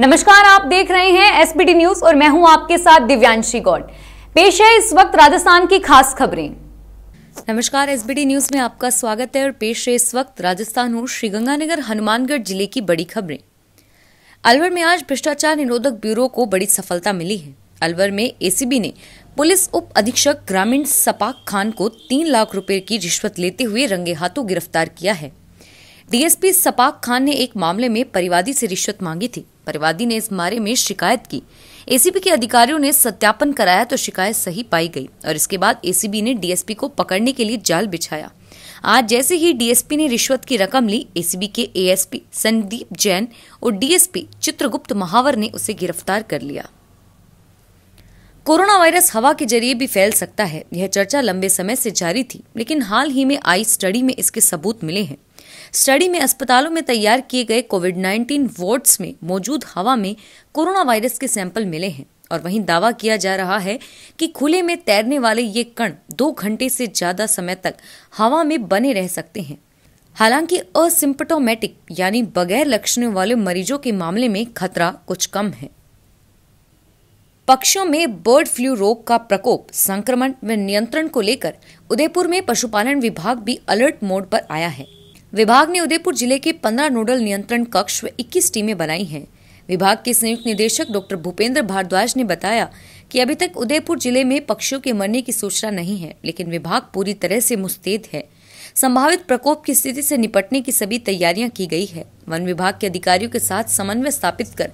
नमस्कार आप देख रहे हैं एसपीटी न्यूज और मैं हूं आपके साथ दिव्यांशी गौड पेश है इस वक्त राजस्थान की खास खबरें नमस्कार एसबीडी न्यूज में आपका स्वागत है और पेश है इस वक्त राजस्थान और श्रीगंगानगर हनुमानगढ़ जिले की बड़ी खबरें अलवर में आज भ्रष्टाचार निरोधक ब्यूरो को बड़ी सफलता मिली है अलवर में एसीबी ने पुलिस उप अधीक्षक ग्रामीण सपाक खान को तीन लाख रूपए की रिश्वत लेते हुए रंगे हाथों गिरफ्तार किया है डीएसपी सपाक खान ने एक मामले में परिवादी से रिश्वत मांगी थी परिवादी ने इस बारे में शिकायत की एसीबी के अधिकारियों ने सत्यापन कराया तो शिकायत सही पाई गई और इसके बाद एसीबी ने डीएसपी को पकड़ने के लिए जाल बिछाया आज जैसे ही डीएसपी ने रिश्वत की रकम ली एसीबी के एएसपी संदीप जैन और डीएसपी चित्रगुप्त महावर ने उसे गिरफ्तार कर लिया कोरोना वायरस हवा के जरिए भी फैल सकता है यह चर्चा लंबे समय से जारी थी लेकिन हाल ही में आई स्टडी में इसके सबूत मिले हैं स्टडी में अस्पतालों में तैयार किए गए कोविड 19 वार्ड्स में मौजूद हवा में कोरोना वायरस के सैंपल मिले हैं और वहीं दावा किया जा रहा है कि खुले में तैरने वाले ये कण दो घंटे से ज्यादा समय तक हवा में बने रह सकते हैं हालांकि असिम्पटोमेटिक यानी बगैर लक्षणों वाले मरीजों के मामले में खतरा कुछ कम है पक्षियों में बर्ड फ्लू रोग का प्रकोप संक्रमण व नियंत्रण को लेकर उदयपुर में पशुपालन विभाग भी अलर्ट मोड पर आया है विभाग ने उदयपुर जिले के 15 नोडल नियंत्रण कक्ष व 21 टीमें बनाई हैं विभाग के संयुक्त निदेशक डॉक्टर भूपेंद्र भारद्वाज ने बताया कि अभी तक उदयपुर जिले में पक्षियों के मरने की सूचना नहीं है लेकिन विभाग पूरी तरह से मुस्तैद है संभावित प्रकोप की स्थिति से निपटने की सभी तैयारियां की गई है वन विभाग के अधिकारियों के साथ समन्वय स्थापित कर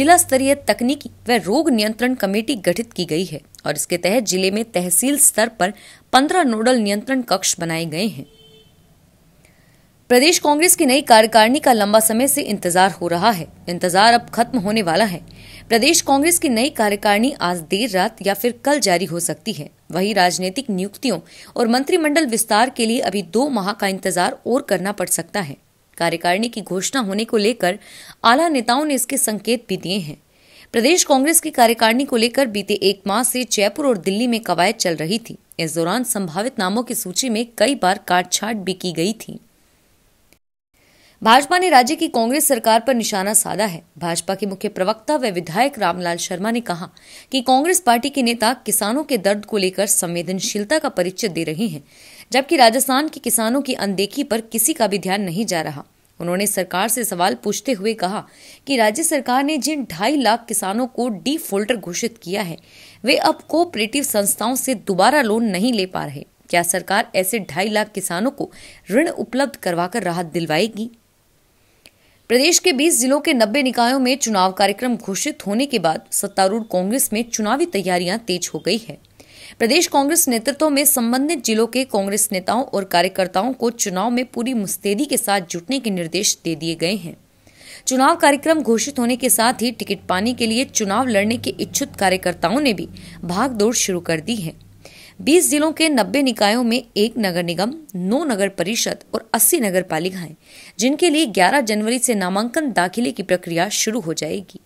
जिला स्तरीय तकनीकी व रोग नियंत्रण कमेटी गठित की गई है और इसके तहत जिले में तहसील स्तर पर पंद्रह नोडल नियंत्रण कक्ष बनाए गए हैं प्रदेश कांग्रेस की नई कार्यकारिणी का लंबा समय से इंतजार हो रहा है इंतजार अब खत्म होने वाला है प्रदेश कांग्रेस की नई कार्यकारिणी आज देर रात या फिर कल जारी हो सकती है वहीं राजनीतिक नियुक्तियों और मंत्रिमंडल विस्तार के लिए अभी दो माह का इंतजार और करना पड़ सकता है कार्यकारिणी की घोषणा होने को लेकर आला नेताओं ने इसके संकेत भी दिए हैं प्रदेश कांग्रेस की कार्यकारिणी को लेकर बीते एक माह से जयपुर और दिल्ली में कवायद चल रही थी इस दौरान संभावित नामों की सूची में कई बार काट छाट भी की गई थी भाजपा ने राज्य की कांग्रेस सरकार पर निशाना साधा है भाजपा के मुख्य प्रवक्ता व विधायक रामलाल शर्मा ने कहा कि कांग्रेस पार्टी के नेता किसानों के दर्द को लेकर संवेदनशीलता का परिचय दे रहे हैं जबकि राजस्थान के किसानों की अनदेखी पर किसी का भी ध्यान नहीं जा रहा उन्होंने सरकार से सवाल पूछते हुए कहा कि राज्य सरकार ने जिन ढाई लाख किसानों को डिफोल्टर घोषित किया है वे अब कोऑपरेटिव संस्थाओं से दोबारा लोन नहीं ले पा रहे क्या सरकार ऐसे ढाई लाख किसानों को ऋण उपलब्ध करवाकर राहत दिलवाएगी प्रदेश के 20 जिलों के 90 निकायों में चुनाव कार्यक्रम घोषित होने के बाद सत्तारूढ़ कांग्रेस में चुनावी तैयारियां तेज हो गई है प्रदेश कांग्रेस नेतृत्व में संबंधित जिलों के कांग्रेस नेताओं और कार्यकर्ताओं को चुनाव में पूरी मुस्तैदी के साथ जुटने के निर्देश दे दिए गए हैं चुनाव कार्यक्रम घोषित होने के साथ ही टिकट पाने के लिए चुनाव लड़ने के इच्छुक कार्यकर्ताओं ने भी भागदौड़ शुरू कर दी है 20 जिलों के 90 निकायों में एक नगर निगम नौ नगर परिषद और 80 नगर पालिका जिनके लिए 11 जनवरी से नामांकन दाखिले की प्रक्रिया शुरू हो जाएगी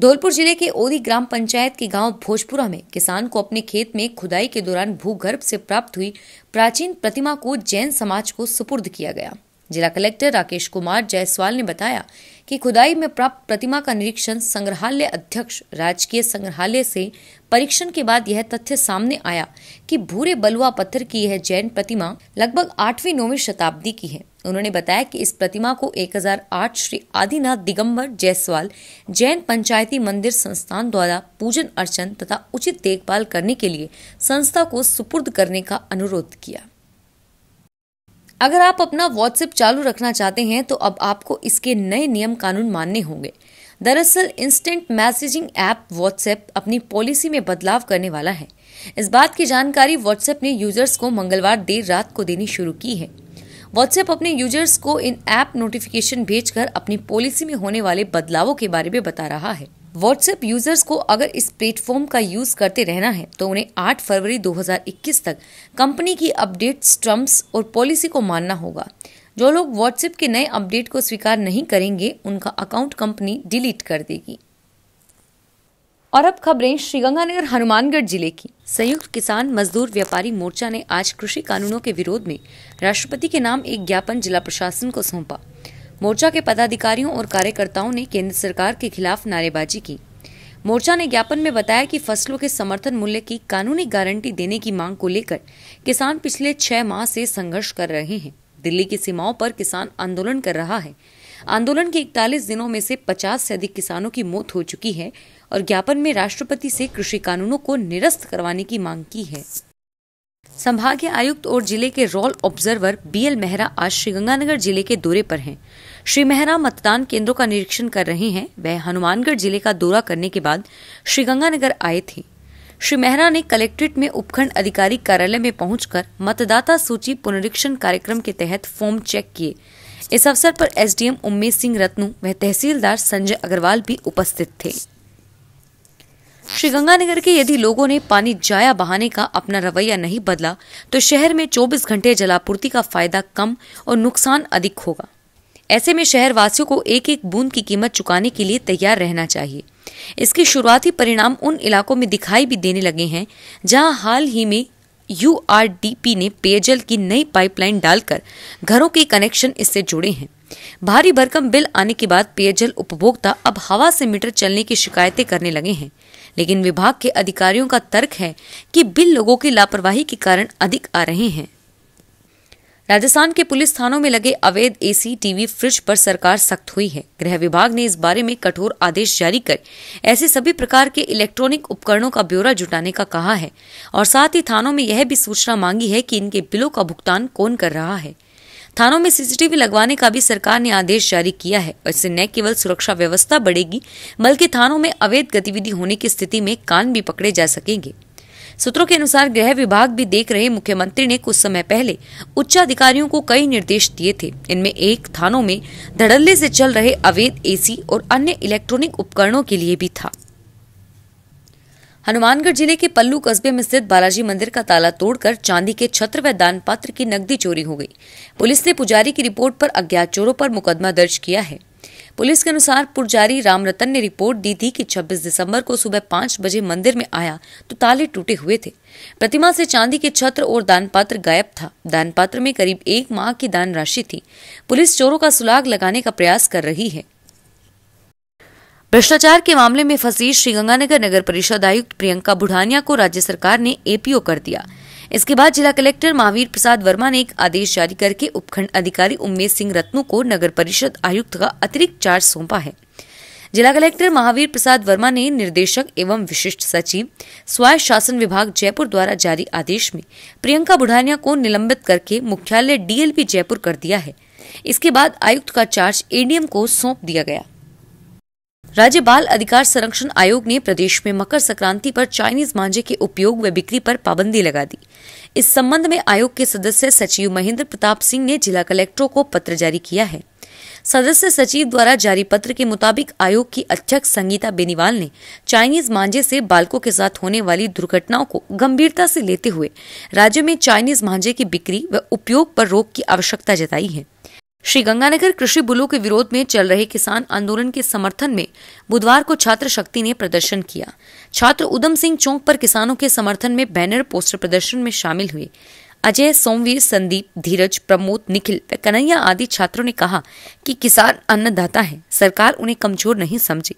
धौलपुर जिले के ओदी ग्राम पंचायत के गांव भोजपुरा में किसान को अपने खेत में खुदाई के दौरान भूगर्भ से प्राप्त हुई प्राचीन प्रतिमा को जैन समाज को सुपुर्द किया गया जिला कलेक्टर राकेश कुमार जायसवाल ने बताया कि खुदाई में प्राप्त प्रतिमा का निरीक्षण संग्रहालय अध्यक्ष राजकीय संग्रहालय से परीक्षण के बाद यह तथ्य सामने आया कि भूरे बलुआ पत्थर की यह जैन प्रतिमा लगभग आठवीं नौवीं शताब्दी की है उन्होंने बताया कि इस प्रतिमा को 1008 श्री आदिनाथ दिगंबर जायसवाल जैन पंचायती मंदिर संस्थान द्वारा पूजन अर्चन तथा उचित देखभाल करने के लिए संस्था को सुपुर्द करने का अनुरोध किया अगर आप अपना व्हाट्सएप चालू रखना चाहते हैं तो अब आपको इसके नए नियम कानून मानने होंगे दरअसल इंस्टेंट मैसेजिंग ऐप व्हाट्सएप अपनी पॉलिसी में बदलाव करने वाला है इस बात की जानकारी व्हाट्सएप ने यूजर्स को मंगलवार देर रात को देनी शुरू की है व्हाट्सएप अपने यूजर्स को इन ऐप नोटिफिकेशन भेजकर अपनी पॉलिसी में होने वाले बदलावों के बारे में बता रहा है व्हाट्सएप यूजर्स को अगर इस प्लेटफॉर्म का यूज करते रहना है तो उन्हें 8 फरवरी 2021 तक कंपनी की अपडेट्स टर्म्स और पॉलिसी को मानना होगा जो लोग व्हाट्सएप के नए अपडेट को स्वीकार नहीं करेंगे उनका अकाउंट कंपनी डिलीट कर देगी और अब खबरें श्रीगंगानगर हनुमानगढ़ जिले की संयुक्त किसान मजदूर व्यापारी मोर्चा ने आज कृषि कानूनों के विरोध में राष्ट्रपति के नाम एक ज्ञापन जिला प्रशासन को सौंपा मोर्चा के पदाधिकारियों और कार्यकर्ताओं ने केंद्र सरकार के खिलाफ नारेबाजी की मोर्चा ने ज्ञापन में बताया कि फसलों के समर्थन मूल्य की कानूनी गारंटी देने की मांग को लेकर किसान पिछले छह माह से संघर्ष कर रहे हैं दिल्ली की सीमाओं पर किसान आंदोलन कर रहा है आंदोलन के इकतालीस दिनों में से 50 से अधिक किसानों की मौत हो चुकी है और ज्ञापन में राष्ट्रपति से कृषि कानूनों को निरस्त करवाने की मांग की है संभागीय आयुक्त और जिले के रोल ऑब्जर्वर बीएल मेहरा आज श्रीगंगानगर जिले के दौरे पर हैं। श्री मेहरा मतदान केंद्रों का निरीक्षण कर रहे हैं वह हनुमानगढ़ जिले का दौरा करने के बाद श्रीगंगानगर आए थे श्री मेहरा ने कलेक्ट्रेट में उपखंड अधिकारी कार्यालय में पहुंचकर मतदाता सूची पुनरीक्षण कार्यक्रम के तहत फॉर्म चेक किए इस अवसर पर एसडीएम उमेश सिंह रत्नू व तहसीलदार संजय अग्रवाल भी उपस्थित थे श्रीगंगानगर के यदि लोगों ने पानी जाया बहाने का अपना रवैया नहीं बदला तो शहर में 24 घंटे जलापूर्ति का फायदा कम और नुकसान अधिक होगा ऐसे में शहरवासियों को एक एक बूंद की कीमत चुकाने के लिए तैयार रहना चाहिए इसके शुरुआती परिणाम उन इलाकों में दिखाई भी देने लगे हैं जहां हाल ही में यू ने पेयजल की नई पाइपलाइन डालकर घरों के कनेक्शन इससे जुड़े हैं भारी भरकम बिल आने के बाद पेयजल उपभोक्ता अब हवा से मीटर चलने की शिकायतें करने लगे हैं लेकिन विभाग के अधिकारियों का तर्क है कि बिल लोगों की लापरवाही के कारण अधिक आ रहे हैं राजस्थान के पुलिस थानों में लगे अवैध एसी टीवी फ्रिज पर सरकार सख्त हुई है गृह विभाग ने इस बारे में कठोर आदेश जारी कर ऐसे सभी प्रकार के इलेक्ट्रॉनिक उपकरणों का ब्यौरा जुटाने का कहा है और साथ ही थानों में यह भी सूचना मांगी है कि इनके बिलों का भुगतान कौन कर रहा है थानों में सीसीटीवी लगवाने का भी सरकार ने आदेश जारी किया है और इससे न केवल सुरक्षा व्यवस्था बढ़ेगी बल्कि थानों में अवैध गतिविधि होने की स्थिति में कान भी पकड़े जा सकेंगे सूत्रों के अनुसार गृह विभाग भी देख रहे मुख्यमंत्री ने कुछ समय पहले उच्च अधिकारियों को कई निर्देश दिए थे इनमें एक थानों में धड़ल्ले से चल रहे अवैध एसी और अन्य इलेक्ट्रॉनिक उपकरणों के लिए भी था हनुमानगढ़ जिले के पल्लू कस्बे में स्थित बालाजी मंदिर का ताला तोड़कर चांदी के छत्र व दान पात्र की नकदी चोरी हो गई पुलिस ने पुजारी की रिपोर्ट पर अज्ञात चोरों पर मुकदमा दर्ज किया है पुलिस के अनुसार पुजारी रामरतन ने रिपोर्ट दी थी कि 26 दिसंबर को सुबह पांच बजे मंदिर में आया तो ताले टूटे हुए थे प्रतिमा से चांदी के छत्र और दान पात्र गायब था दान पात्र में करीब एक माह की दान राशि थी पुलिस चोरों का सुलाग लगाने का प्रयास कर रही है भ्रष्टाचार के मामले में फंसी श्रीगंगानगर नगर परिषद आयुक्त प्रियंका बुढ़ानिया को राज्य सरकार ने एपीओ कर दिया इसके बाद जिला कलेक्टर महावीर प्रसाद वर्मा ने एक आदेश जारी करके उपखंड अधिकारी उम्मेद सिंह रत्नू को नगर परिषद आयुक्त का अतिरिक्त चार्ज सौंपा है जिला कलेक्टर महावीर प्रसाद वर्मा ने निर्देशक एवं विशिष्ट सचिव स्वायत्त शासन विभाग जयपुर द्वारा जारी आदेश में प्रियंका बुढ़ानिया को निलंबित करके मुख्यालय डीएलपी जयपुर कर दिया है इसके बाद आयुक्त का चार्ज एडीएम को सौंप दिया गया राज्य बाल अधिकार संरक्षण आयोग ने प्रदेश में मकर संक्रांति पर चाइनीज मांझे के उपयोग व बिक्री पर पाबंदी लगा दी इस संबंध में आयोग के सदस्य सचिव महेंद्र प्रताप सिंह ने जिला कलेक्टरों को पत्र जारी किया है सदस्य सचिव द्वारा जारी पत्र के मुताबिक आयोग की अध्यक्ष संगीता बेनीवाल ने चाइनीज मांझे से बालकों के साथ होने वाली दुर्घटनाओं को गंभीरता से लेते हुए राज्य में चाइनीज मांझे की बिक्री व उपयोग पर रोक की आवश्यकता जताई है श्रीगंगानगर कृषि बिलों के विरोध में चल रहे किसान आंदोलन के समर्थन में बुधवार को छात्र शक्ति ने प्रदर्शन किया छात्र उधम सिंह चौक पर किसानों के समर्थन में बैनर पोस्टर प्रदर्शन में शामिल हुए अजय सोमवीर संदीप धीरज प्रमोद निखिल व कन्हैया आदि छात्रों ने कहा कि किसान अन्नदाता है सरकार उन्हें कमजोर नहीं समझे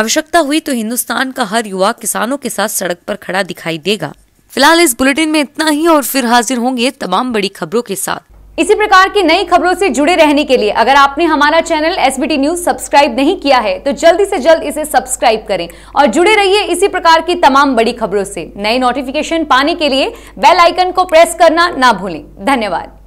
आवश्यकता हुई तो हिंदुस्तान का हर युवा किसानों के साथ सड़क पर खड़ा दिखाई देगा फिलहाल इस बुलेटिन में इतना ही और फिर हाजिर होंगे तमाम बड़ी खबरों के साथ इसी प्रकार की नई खबरों से जुड़े रहने के लिए अगर आपने हमारा चैनल एस न्यूज सब्सक्राइब नहीं किया है तो जल्दी से जल्द इसे सब्सक्राइब करें और जुड़े रहिए इसी प्रकार की तमाम बड़ी खबरों से नए नोटिफिकेशन पाने के लिए बेल आइकन को प्रेस करना ना भूलें धन्यवाद